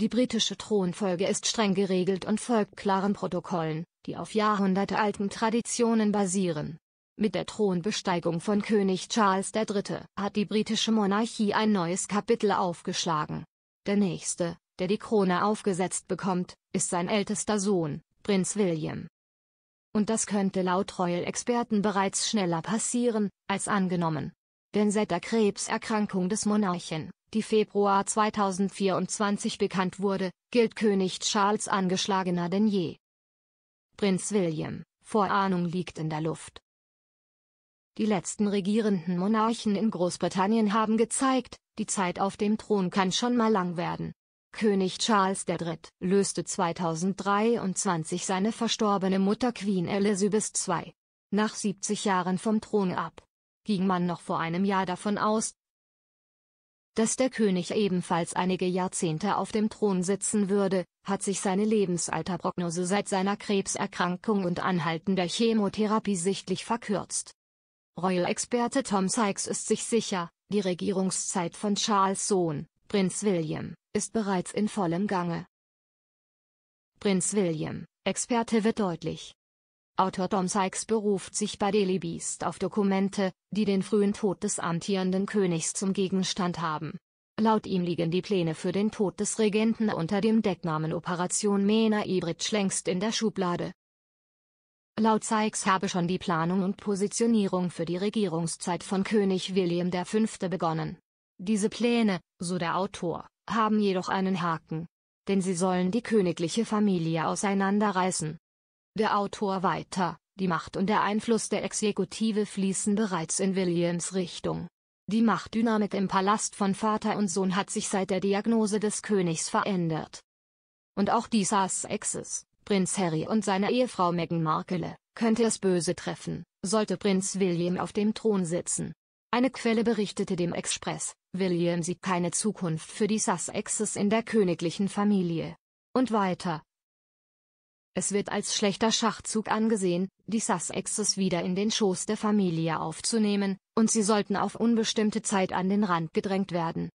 Die britische Thronfolge ist streng geregelt und folgt klaren Protokollen, die auf jahrhundertealten Traditionen basieren. Mit der Thronbesteigung von König Charles III. hat die britische Monarchie ein neues Kapitel aufgeschlagen. Der nächste, der die Krone aufgesetzt bekommt, ist sein ältester Sohn, Prinz William. Und das könnte laut Royal-Experten bereits schneller passieren, als angenommen. Denn seit der Krebserkrankung des Monarchen die Februar 2024 bekannt wurde, gilt König Charles angeschlagener denn je. Prinz William, Vorahnung liegt in der Luft. Die letzten regierenden Monarchen in Großbritannien haben gezeigt, die Zeit auf dem Thron kann schon mal lang werden. König Charles III. löste 2023 seine verstorbene Mutter Queen Elizabeth II. nach 70 Jahren vom Thron ab. Ging man noch vor einem Jahr davon aus, dass der König ebenfalls einige Jahrzehnte auf dem Thron sitzen würde, hat sich seine Lebensalterprognose seit seiner Krebserkrankung und anhaltender Chemotherapie sichtlich verkürzt. Royal-Experte Tom Sykes ist sich sicher, die Regierungszeit von Charles Sohn, Prinz William, ist bereits in vollem Gange. Prinz William, Experte wird deutlich, Autor Tom Sykes beruft sich bei Daily Beast auf Dokumente, die den frühen Tod des amtierenden Königs zum Gegenstand haben. Laut ihm liegen die Pläne für den Tod des Regenten unter dem Decknamen Operation Mena Ibrit längst in der Schublade. Laut Sykes habe schon die Planung und Positionierung für die Regierungszeit von König William V. begonnen. Diese Pläne, so der Autor, haben jedoch einen Haken. Denn sie sollen die königliche Familie auseinanderreißen. Der Autor weiter, die Macht und der Einfluss der Exekutive fließen bereits in Williams Richtung. Die Machtdynamik im Palast von Vater und Sohn hat sich seit der Diagnose des Königs verändert. Und auch die Sussexes, Prinz Harry und seine Ehefrau Meghan Markle, könnte es böse treffen, sollte Prinz William auf dem Thron sitzen. Eine Quelle berichtete dem Express, William sieht keine Zukunft für die Sussexes in der königlichen Familie. Und weiter, es wird als schlechter Schachzug angesehen, die Sussexes wieder in den Schoß der Familie aufzunehmen, und sie sollten auf unbestimmte Zeit an den Rand gedrängt werden.